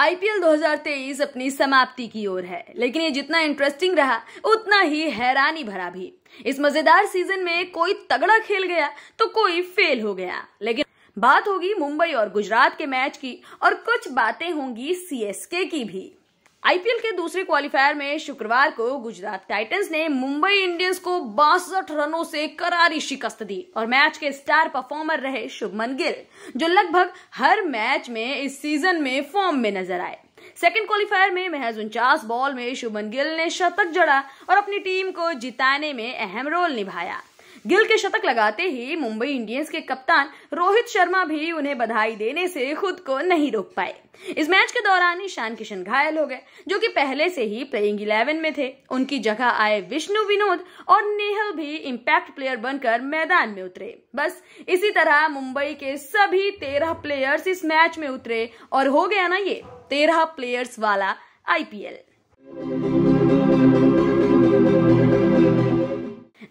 IPL 2023 अपनी समाप्ति की ओर है लेकिन ये जितना इंटरेस्टिंग रहा उतना ही हैरानी भरा भी इस मजेदार सीजन में कोई तगड़ा खेल गया तो कोई फेल हो गया लेकिन बात होगी मुंबई और गुजरात के मैच की और कुछ बातें होंगी सीएसके की भी आईपीएल के दूसरे क्वालिफायर में शुक्रवार को गुजरात टाइटंस ने मुंबई इंडियंस को बासठ रनों से करारी शिकस्त दी और मैच के स्टार परफॉर्मर रहे शुभमन गिल जो लगभग हर मैच में इस सीजन में फॉर्म में नजर आए सेकेंड क्वालिफायर में महज उनचास बॉल में शुभमन गिल ने शतक जड़ा और अपनी टीम को जिताने में अहम रोल निभाया गिल के शतक लगाते ही मुंबई इंडियंस के कप्तान रोहित शर्मा भी उन्हें बधाई देने से खुद को नहीं रोक पाए इस मैच के दौरान ईशान किशन घायल हो गए जो कि पहले से ही प्लेइंग इलेवन में थे उनकी जगह आए विष्णु विनोद और नेहल भी इम्पैक्ट प्लेयर बनकर मैदान में उतरे बस इसी तरह मुंबई के सभी तेरह प्लेयर्स इस मैच में उतरे और हो गया ना ये तेरह प्लेयर्स वाला आईपीएल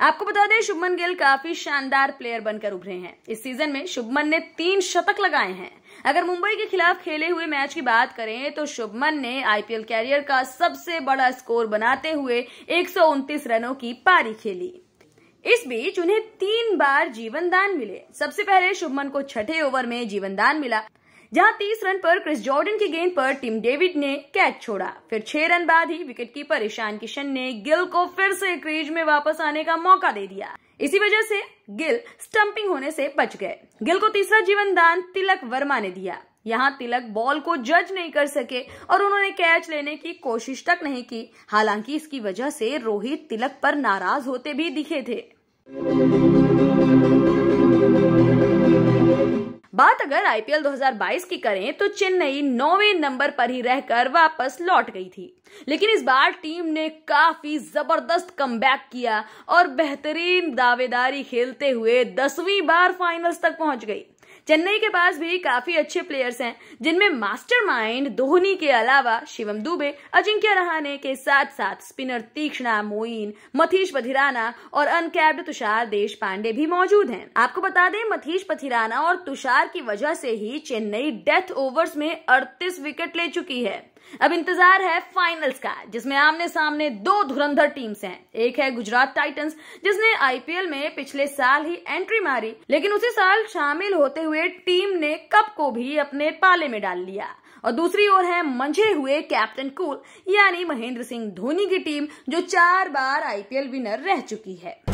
आपको बता दें शुभमन गिल काफी शानदार प्लेयर बनकर उभरे हैं इस सीजन में शुभमन ने तीन शतक लगाए हैं अगर मुंबई के खिलाफ खेले हुए मैच की बात करें तो शुभमन ने आईपीएल कैरियर का सबसे बड़ा स्कोर बनाते हुए एक रनों की पारी खेली इस बीच उन्हें तीन बार जीवन दान मिले सबसे पहले शुभमन को छठे ओवर में जीवन दान मिला जहां तीस रन पर क्रिस जॉर्डन की गेंद पर टीम डेविड ने कैच छोड़ा फिर छह रन बाद ही विकेटकीपर ईशान किशन ने गिल को फिर से क्रीज में वापस आने का मौका दे दिया इसी वजह से गिल स्टंपिंग होने से बच गए गिल को तीसरा जीवन दान तिलक वर्मा ने दिया यहाँ तिलक बॉल को जज नहीं कर सके और उन्होंने कैच लेने की कोशिश तक नहीं की हालांकि इसकी वजह से रोहित तिलक पर नाराज होते भी दिखे थे बात अगर आईपीएल 2022 की करें तो चेन्नई नौवे नंबर पर ही रहकर वापस लौट गई थी लेकिन इस बार टीम ने काफी जबरदस्त कम किया और बेहतरीन दावेदारी खेलते हुए दसवीं बार फाइनल्स तक पहुंच गई चेन्नई के पास भी काफी अच्छे प्लेयर्स हैं जिनमें मास्टरमाइंड धोनी के अलावा शिवम दुबे अजिंक्य रहाने के साथ साथ स्पिनर तीक्ष्णा मोइन मथीश पथिराना और अनकैप्ड तुषार देश पांडे भी मौजूद हैं आपको बता दें मथीश पथिराना और तुषार की वजह से ही चेन्नई डेथ ओवर्स में अड़तीस विकेट ले चुकी है अब इंतजार है फाइनल्स का जिसमें आमने सामने दो धुरंधर टीम्स हैं एक है गुजरात टाइटंस जिसने आईपीएल में पिछले साल ही एंट्री मारी लेकिन उसी साल शामिल होते हुए टीम ने कप को भी अपने पाले में डाल लिया और दूसरी ओर है मंझे हुए कैप्टन कूल यानी महेंद्र सिंह धोनी की टीम जो चार बार आईपीएल विनर रह चुकी है